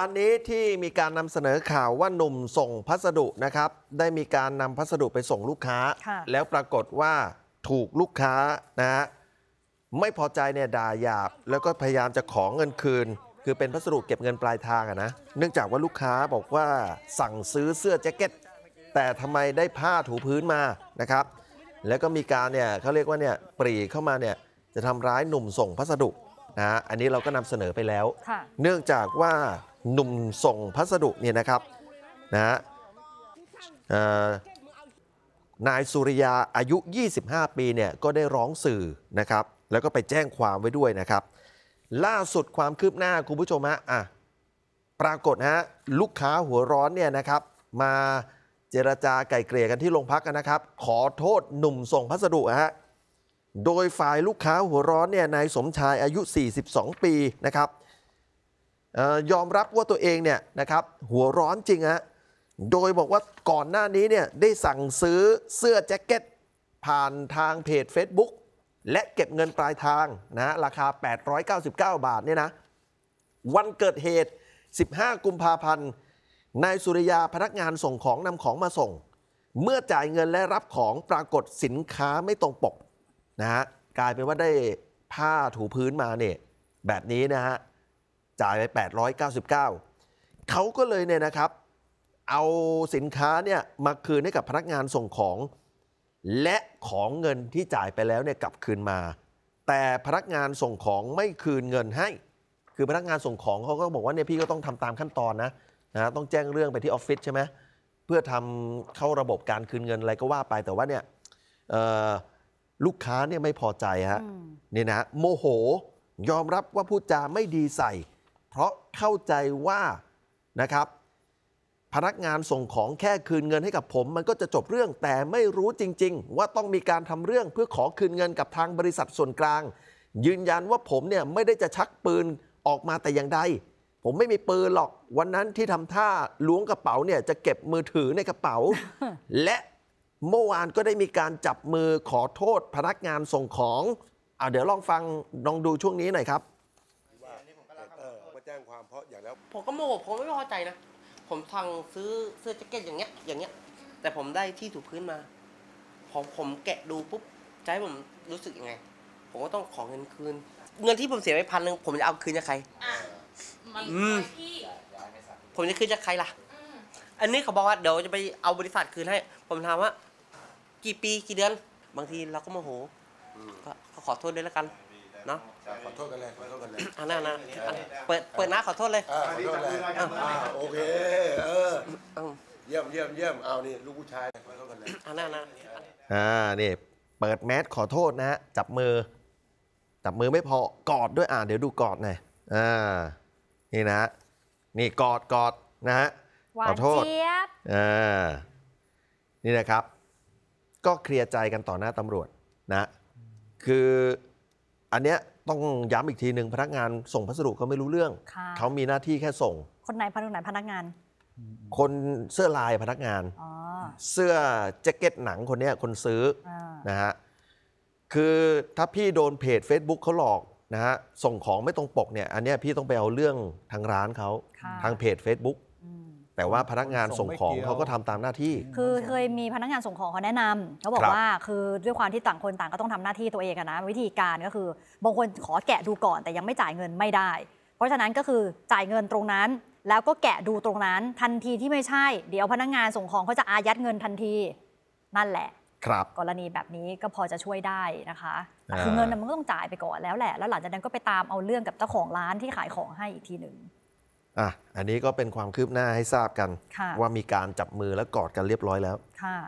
อันนี้ที่มีการนำเสนอข่าวว่าหนุ่มส่งพัสดุนะครับ ได้มีการนำพัสดุไปส่งลูกค้า แล้วปรากฏว่าถูกลูกค้านะฮะไม่พอใจเนี่ยด่าหยาบแล้วก็พยายามจะขอเงินคืน คือเป็นพัสดุเก็บเงินปลายทางอะนะเนื่องจากว่าลูกค้าบอกว่าสั่งซื้อเสื้อแจ็คเก็ต แต่ทำไมได้ผ้าถูพื้นมานะครับ แล้วก็มีการเนี่ยเขาเรียกว่าเนี่ยปรีเข้ามาเนี่ยจะทำร้ายหนุ่มส่งพัสดุนะอันนี้เราก็นำเสนอไปแล้ว เนื่องจากว่าหนุ่มส่งพัสดุเนี่ยนะครับนะฮะนายสุริยาอายุ 25 ปีเนี่ยก็ได้ร้องสื่อนะครับ แล้วก็ไปแจ้งความไว้ด้วยนะครับ ล่าสุดความคืบหน้าคุณผู้ชมฮะอ่ะปรากฏฮะลูกค้าหัวร้อนเนี่ยนะครับมาเจรจาไก่เกลี่ยกันที่โรงพักนนะครับ ขอโทษหนุ่มส่งพัสดุฮะโดยฝ่ายลูกค้าหัวร้อนเนี่ยนายสมชายอายุ 42 ปีนะครับยอมรับว่าตัวเองเนี่ยนะครับ หัวร้อนจริงฮะโดยบอกว่าก่อนหน้านี้เนี่ยได้สั่งซื้อเสื้อแจ็คเก็ต ผ่านทางเพจ Facebook และเก็บเงินปลายทางนะราคา 899 บาทเนี่ยนะวันเกิดเหตุ 15 กุมภาพันธ์นายสุริยาพนักงานส่งของนำของมาส่ง เมื่อจ่ายเงินและรับของปรากฏสินค้าไม่ตรงปกนะฮะกลายเป็นว่าได้ผ้าถูพื้นมาเนี่ยแบบนี้นะฮะจ่ายไป 899 เขาก็เลยเนี่ยนะครับ เอาสินค้าเนี่ยมาคืนให้กับพนักงานส่งของ และของเงินที่จ่ายไปแล้วเนี่ยกลับคืนมา แต่พนักงานส่งของไม่คืนเงินให้ คือพนักงานส่งของเขาก็บอกว่าเนี่ยพี่ก็ต้องทำตามขั้นตอนนะนะ ต้องแจ้งเรื่องไปที่ออฟฟิศใช่ไหมเพื่อทำเข้าระบบการคืนเงินอะไรก็ว่าไป แต่ว่าเนี่ยลูกค้าเนี่ยไม่พอใจฮะเนี่ยนะโมโหยอมรับว่าพูดจาไม่ดีใส่เพราะเข้าใจว่านะครับ พนักงานส่งของแค่คืนเงินให้กับผม มันก็จะจบเรื่องแต่ไม่รู้จริง ๆ ว่าต้องมีการทำเรื่องเพื่อขอคืนเงินกับทางบริษัทส่วนกลาง ยืนยันว่าผมเนี่ยไม่ได้จะชักปืนออกมาแต่อย่างใดผมไม่มีปืนหรอกวันนั้นที่ทำท่าล้วงกระเป๋าเนี่ยจะเก็บมือถือในกระเป๋า และเมื่อวานก็ได้มีการจับมือขอโทษ พนักงานส่งของอ่าเดี๋ยวลองฟังลองดูช่วงนี้หน่อยครับจ้งความเพราะอย่างแล้ว ผมก็โมโห ผมไม่พอใจนะ ผมสั่งซื้อเสื้อแจ็คเก็ตอย่างเงี้ย อย่างเงี้ย แต่ผมได้ที่ถูกพื้นมาผมผมแกะดูปุ๊บ ใจผมรู้สึกยังไง ผมก็ต้องขอเงินคืน เงินที่ผมเสียไปพันหนึ่ง ผมจะเอาคืนจากใคร อ่ะมันืมี่ ผมจะคืนจากใครล่ะออันนี้เขาบอกว่าเดี๋ยวจะไปเอาบริษัทคืนให้ ผมถามว่า กี่ปีกี่เดือน บางทีเราก็โมโหก็ก็ขอโทษด้วยแล้วกันเนาะขอโทษกันเลยขอโทษกันเลยอันนั้นนะเปิดเปิดน้าขอโทษเลยขอโทษเลยโอเคเออเยี่ยมเยี่ยมเยี่ยมเอานี่ลูกผู้ชายขอโทษกันเลยอันนั้นนะอ่านี่เปิดแมสขอโทษนะฮะจับมือ จับมือไม่พอกอดด้วยอ่าเดี๋ยวดูกอดหน่อยอ่านี่นะ นี่กอดกอดนะฮะขอโทษอ่านี่นะครับ ก็เคลียร์ใจกันต่อหน้าตำรวจนะ คืออันเนี้ยต้องย้ำอีกทีหนึ่งพนักงานส่งพัสดุเขาไม่รู้เรื่อง เขามีหน้าที่แค่ส่ง คนไหนพนักงานพนักงานคนเสื้อลายพนักงาน เสื้อแจ็คเก็ตหนังคนเนี้ยคนซื้ออนะฮะ คือถ้าพี่โดนเพจ Facebook เขาหลอกนะฮะ ส่งของไม่ตรงปกเนี่ยอันเนี้ยพี่ต้องไปเอาเรื่องทางร้านเขาทางเพจ Facebook แต่ว่าพนักงานส่งของเขาก็ทำตามหน้าที่ คือเคยมีพนักงานส่งของเขาแนะนำเขาบอกว่าคือด้วยความที่ต่างคนต่างก็ต้องทำหน้าที่ตัวเองนะวิธีการก็คือบางคนขอแกะดูก่อนแต่ยังไม่จ่ายเงินไม่ได้ เพราะฉะนั้นก็คือจ่ายเงินตรงนั้น แล้วก็แกะดูตรงนั้นทันทีที่ไม่ใช่ เดี๋ยวพนักงานส่งของเขาจะอายัดเงินทันทีนั่นแหละ ครับ กรณีแบบนี้ก็พอจะช่วยได้นะคะคือเงินมันก็ต้องจ่ายไปก่อนแล้วแหละแล้วหลังจากนั้นก็ไปตามเอาเรื่องกับเจ้าของร้านที่ขายของให้อีกทีหนึ่งอ่ะ อันนี้ก็เป็นความคืบหน้าให้ทราบกัน ว่ามีการจับมือและกอดกันเรียบร้อยแล้วค่ะ